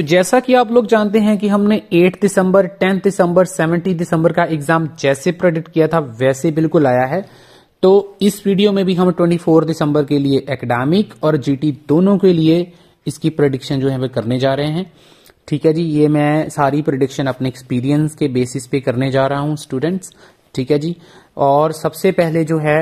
तो जैसा कि आप लोग जानते हैं कि हमने 8 दिसंबर 10 दिसंबर 17 दिसंबर का एग्जाम जैसे प्रेडिक्ट किया था वैसे बिल्कुल आया है तो इस वीडियो में भी हम 24 दिसंबर के लिए एकेडमिक और जीटी दोनों के लिए इसकी प्रडिक्शन जो है वे करने जा रहे हैं ठीक है जी ये मैं सारी प्रडिक्शन अपने एक्सपीरियंस के बेसिस पे करने जा रहा हूँ स्टूडेंट्स ठीक है जी और सबसे पहले जो है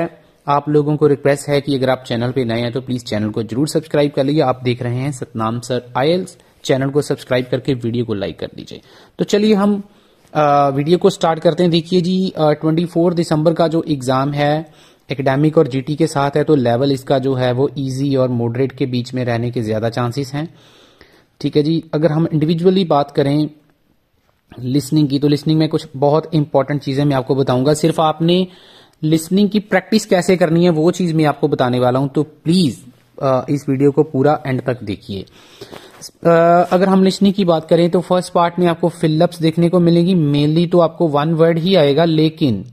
आप लोगों को रिक्वेस्ट है कि अगर आप चैनल पे नए हैं तो प्लीज चैनल को जरूर सब्सक्राइब कर लीजिए आप देख रहे हैं सतनाम सर आयल्स चैनल को सब्सक्राइब करके वीडियो को लाइक कर दीजिए तो चलिए हम वीडियो को स्टार्ट करते हैं देखिए जी ट्वेंटी दिसंबर का जो एग्ज़ाम है एकेडमिक और जीटी के साथ है तो लेवल इसका जो है वो इजी और मॉडरेट के बीच में रहने के ज़्यादा चांसेस हैं ठीक है जी अगर हम इंडिविजुअली बात करें लिसनिंग की तो लिसनिंग में कुछ बहुत इंपॉर्टेंट चीज़ें मैं आपको बताऊंगा सिर्फ आपने लिसनिंग की प्रैक्टिस कैसे करनी है वो चीज़ मैं आपको बताने वाला हूं तो प्लीज़ इस वीडियो को पूरा एंड तक देखिए अगर हम लिसनिंग की बात करें तो फर्स्ट पार्ट में आपको फिलअप्स देखने को मिलेगी मेनली तो आपको वन वर्ड ही आएगा लेकिन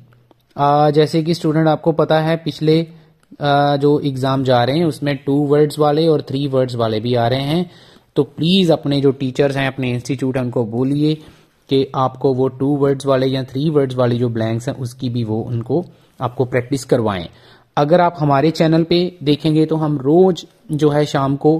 जैसे कि स्टूडेंट आपको पता है पिछले जो एग्ज़ाम जा रहे हैं उसमें टू वर्ड्स वाले और थ्री वर्ड्स वाले भी आ रहे हैं तो प्लीज़ अपने जो टीचर्स हैं अपने इंस्टीट्यूट हैं उनको बोलिए कि आपको वो टू वर्ड्स वाले या थ्री वर्ड्स वाले जो ब्लैंक्स हैं उसकी भी वो उनको आपको प्रैक्टिस करवाएं अगर आप हमारे चैनल पे देखेंगे तो हम रोज जो है शाम को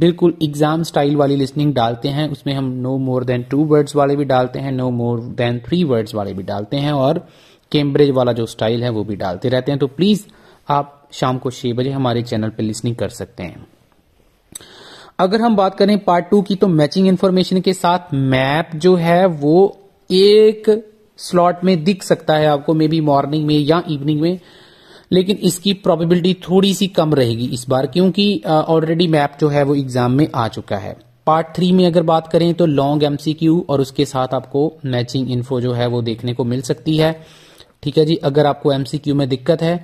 बिल्कुल एग्जाम स्टाइल वाली लिसनिंग डालते हैं उसमें हम no more than two words वाले भी डालते हैं no more than three words वाले भी डालते हैं और कैम्ब्रिज वाला जो स्टाइल है वो भी डालते रहते हैं तो प्लीज आप शाम को छह बजे हमारे चैनल पर लिसनिंग कर सकते हैं अगर हम बात करें पार्ट टू की तो मैचिंग इन्फॉर्मेशन के साथ मैप जो है वो एक स्लॉट में दिख सकता है आपको मे बी मॉर्निंग में या इवनिंग में लेकिन इसकी प्रोबेबिलिटी थोड़ी सी कम रहेगी इस बार क्योंकि ऑलरेडी मैप जो है वो एग्जाम में आ चुका है पार्ट थ्री में अगर बात करें तो लॉन्ग एमसीक्यू और उसके साथ आपको मैचिंग इन्फो जो है वो देखने को मिल सकती है ठीक है जी अगर आपको एमसीक्यू में दिक्कत है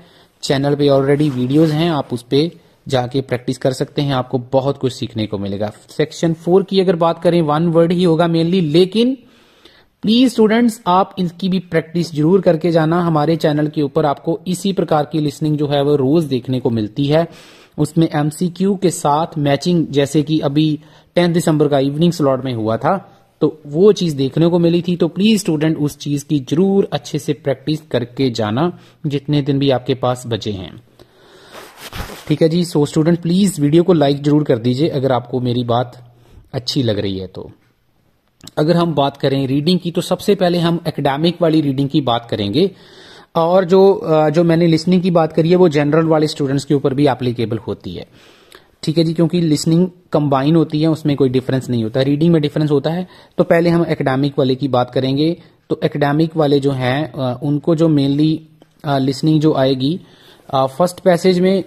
चैनल पे ऑलरेडी वीडियोस हैं आप उस पर जाके प्रैक्टिस कर सकते हैं आपको बहुत कुछ सीखने को मिलेगा सेक्शन फोर की अगर बात करें वन वर्ड ही होगा मेनली लेकिन प्लीज स्टूडेंट्स आप इनकी भी प्रैक्टिस जरूर करके जाना हमारे चैनल के ऊपर आपको इसी प्रकार की लिसनिंग जो है वो रोज देखने को मिलती है उसमें एमसीक्यू के साथ मैचिंग जैसे कि अभी 10 दिसंबर का इवनिंग स्लॉट में हुआ था तो वो चीज देखने को मिली थी तो प्लीज स्टूडेंट उस चीज की जरूर अच्छे से प्रैक्टिस करके जाना जितने दिन भी आपके पास बचे हैं ठीक है जी सो स्टूडेंट प्लीज वीडियो को लाइक जरूर कर दीजिए अगर आपको मेरी बात अच्छी लग रही है तो अगर हम बात करें रीडिंग की तो सबसे पहले हम एकेडमिक वाली रीडिंग की बात करेंगे और जो जो मैंने लिसनिंग की बात करी है वो जनरल वाले स्टूडेंट्स के ऊपर भी एप्लीकेबल होती है ठीक है जी क्योंकि लिसनिंग कंबाइन होती है उसमें कोई डिफरेंस नहीं होता रीडिंग में डिफरेंस होता है तो पहले हम एकेडमिक वाले की बात करेंगे तो एकेडमिक वाले जो हैं उनको जो मेनली लिसनिंग जो आएगी फर्स्ट पैसेज में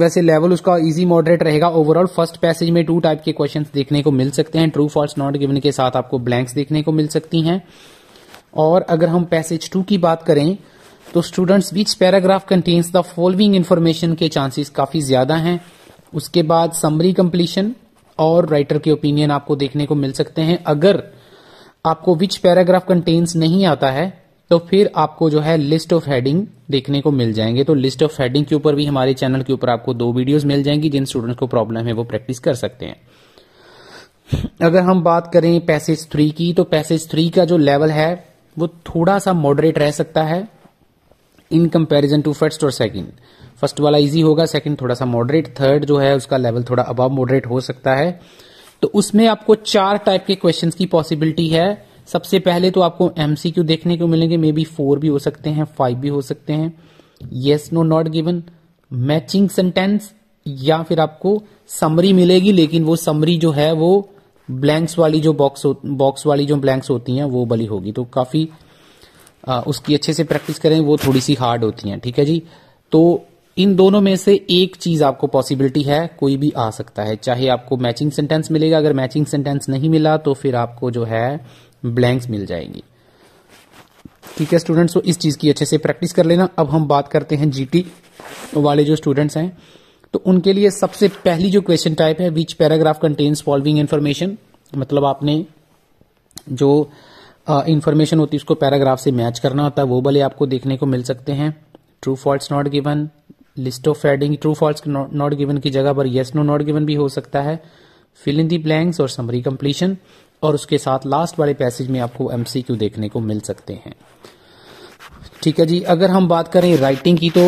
वैसे लेवल उसका इजी मॉडरेट रहेगा ओवरऑल फर्स्ट पैसेज में टू टाइप के क्वेश्चंस देखने को मिल सकते हैं ट्रू फॉल्स नॉट गिवन के साथ आपको ब्लैंक्स देखने को मिल सकती हैं और अगर हम पैसेज टू की बात करें तो स्टूडेंट्स बीच paragraph contains the following information के चांसेस काफी ज्यादा हैं उसके बाद समरी कंप्लीशन और राइटर के ओपिनियन आपको देखने को मिल सकते हैं अगर आपको विच पैराग्राफ कंटेन्स नहीं आता है तो फिर आपको जो है लिस्ट ऑफ हेडिंग देखने को मिल जाएंगे तो लिस्ट ऑफ हेडिंग के ऊपर भी हमारे चैनल के ऊपर आपको दो वीडियोस मिल जाएंगी जिन स्टूडेंट्स को प्रॉब्लम है वो प्रैक्टिस कर सकते हैं अगर हम बात करें पैसेज थ्री की तो पैसेज थ्री का जो लेवल है वो थोड़ा सा मॉडरेट रह सकता है इन कंपैरिजन टू फर्स्ट और सेकंड फर्स्ट वाला इजी होगा सेकंड थोड़ा सा मॉडरेट थर्ड जो है उसका लेवल थोड़ा अबाव मॉडरेट हो सकता है तो उसमें आपको चार टाइप के क्वेश्चंस की पॉसिबिलिटी है सबसे पहले तो आपको एम देखने को मिलेंगे मे बी फोर भी हो सकते हैं फाइव भी हो सकते हैं yes no not given matching sentence या फिर आपको समरी मिलेगी लेकिन वो समरी जो है वो ब्लैंक्स वाली जो बॉक्स बॉक्स वाली जो ब्लैंक्स होती हैं वो बली होगी तो काफ़ी उसकी अच्छे से प्रैक्टिस करें वो थोड़ी सी हार्ड होती हैं ठीक है जी तो इन दोनों में से एक चीज आपको पॉसिबिलिटी है कोई भी आ सकता है चाहे आपको मैचिंग सेंटेंस मिलेगा अगर मैचिंग सेंटेंस नहीं मिला तो फिर आपको जो है ब्लैंक्स मिल जाएंगी ठीक है स्टूडेंट्स तो इस चीज़ की अच्छे से प्रैक्टिस कर लेना अब हम बात करते हैं जीटी वाले जो स्टूडेंट्स हैं तो उनके लिए सबसे पहली जो क्वेश्चन टाइप है which paragraph contains following information मतलब आपने जो इन्फॉर्मेशन होती है उसको पैराग्राफ से मैच करना होता है वो भले आपको देखने को मिल सकते हैं true false not given list of headings true false not given की जगह पर येस नो नॉट गिवन भी हो सकता है फिल इन दी ब्लैंक्स और समरी कंप्लीशन और उसके साथ लास्ट वाले पैसेज में आपको एमसीक्यू देखने को मिल सकते हैं ठीक है जी अगर हम बात करें राइटिंग की तो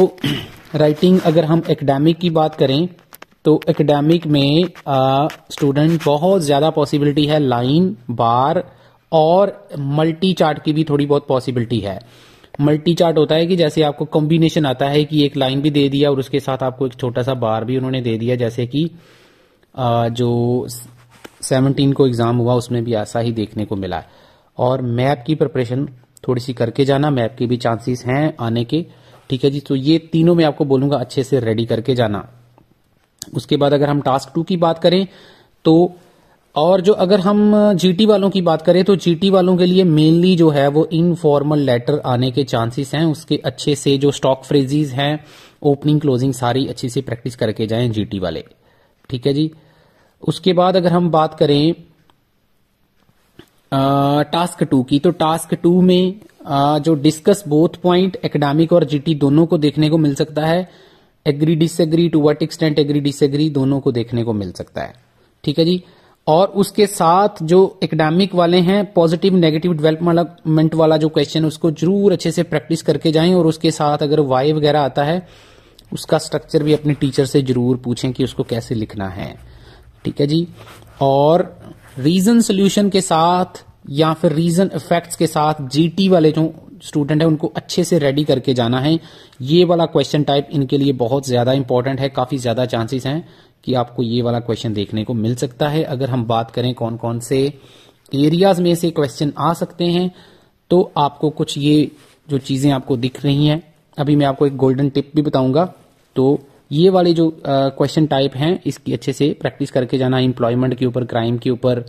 राइटिंग अगर हम एकेडमिक की बात करें तो एकेडमिक में स्टूडेंट बहुत ज़्यादा पॉसिबिलिटी है लाइन बार और मल्टी चार्ट की भी थोड़ी बहुत पॉसिबिलिटी है मल्टी चार्ट होता है कि जैसे आपको कॉम्बिनेशन आता है कि एक लाइन भी दे दिया और उसके साथ आपको एक छोटा सा बार भी उन्होंने दे दिया जैसे कि जो सेवनटीन को एग्ज़ाम हुआ उसमें भी ऐसा ही देखने को मिला है और मैप की प्रिपरेशन थोड़ी सी करके जाना मैप के भी चांसेस हैं आने के ठीक है जी तो ये तीनों में आपको बोलूंगा अच्छे से रेडी करके जाना उसके बाद अगर हम टास्क टू की बात करें तो और जो अगर हम जीटी वालों की बात करें तो जीटी वालों के लिए मेनली जो है वो इनफॉर्मल लेटर आने के चांसेस हैं उसके अच्छे से जो स्टॉक फ्रेजेस हैं ओपनिंग क्लोजिंग सारी अच्छे से प्रैक्टिस करके जाएं जीटी वाले ठीक है जी उसके बाद अगर हम बात करें आ, टास्क टू की तो टास्क टू में आ, जो डिस्कस बोथ पॉइंट एकेडमिक और जीटी दोनों को देखने को मिल सकता है agree disagree to what extent agree disagree दोनों को देखने को मिल सकता है ठीक है जी और उसके साथ जो एकेडमिक वाले हैं पॉजिटिव नेगेटिव डेवलपमेंट वाला जो क्वेश्चन उसको जरूर अच्छे से प्रैक्टिस करके जाएं और उसके साथ अगर वाई वगैरह आता है उसका स्ट्रक्चर भी अपने टीचर से जरूर पूछें कि उसको कैसे लिखना है ठीक है जी और रीजन सोल्यूशन के साथ या फिर रीजन इफेक्ट्स के साथ जीटी वाले जो स्टूडेंट है उनको अच्छे से रेडी करके जाना है ये वाला क्वेश्चन टाइप इनके लिए बहुत ज्यादा इंपॉर्टेंट है काफी ज्यादा चांसेस हैं कि आपको ये वाला क्वेश्चन देखने को मिल सकता है अगर हम बात करें कौन कौन से एरियाज में से क्वेश्चन आ सकते हैं तो आपको कुछ ये जो चीजें आपको दिख रही हैं अभी मैं आपको एक गोल्डन टिप भी बताऊंगा तो ये वाले जो क्वेश्चन टाइप हैं इसकी अच्छे से प्रैक्टिस करके जाना एम्प्लॉयमेंट के ऊपर क्राइम के ऊपर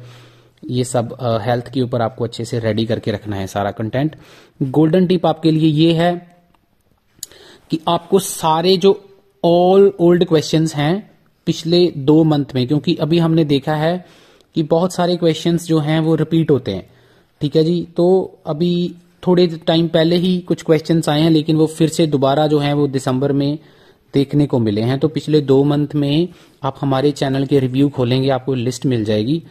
ये सब हेल्थ के ऊपर आपको अच्छे से रेडी करके रखना है सारा कंटेंट गोल्डन टिप आपके लिए ये है कि आपको सारे जो ऑल ओल्ड क्वेश्चंस हैं पिछले दो मंथ में क्योंकि अभी हमने देखा है कि बहुत सारे क्वेश्चंस जो हैं वो रिपीट होते हैं ठीक है जी तो अभी थोड़े टाइम पहले ही कुछ क्वेश्चंस आए हैं लेकिन वो फिर से दोबारा जो है वो दिसंबर में देखने को मिले हैं तो पिछले दो मंथ में आप हमारे चैनल के रिव्यू खोलेंगे आपको लिस्ट मिल जाएगी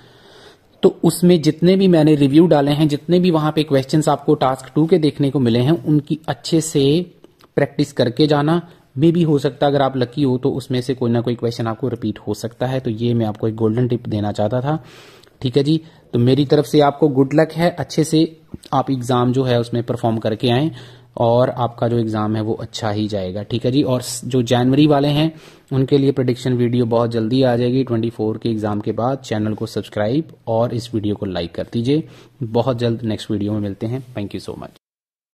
तो उसमें जितने भी मैंने रिव्यू डाले हैं जितने भी वहां पे क्वेश्चन आपको टास्क टू के देखने को मिले हैं उनकी अच्छे से प्रैक्टिस करके जाना मे भी हो सकता है अगर आप लकी हो तो उसमें से कोई ना कोई क्वेश्चन आपको रिपीट हो सकता है तो ये मैं आपको एक गोल्डन टिप देना चाहता था ठीक है जी तो मेरी तरफ से आपको गुड लक है अच्छे से आप एग्ज़ाम जो है उसमें परफॉर्म करके आए और आपका जो एग्ज़ाम है वो अच्छा ही जाएगा ठीक है जी और जो जनवरी वाले हैं उनके लिए प्रडिक्शन वीडियो बहुत जल्दी आ जाएगी 24 के एग्ज़ाम के बाद चैनल को सब्सक्राइब और इस वीडियो को लाइक कर दीजिए बहुत जल्द नेक्स्ट वीडियो में मिलते हैं थैंक यू सो मच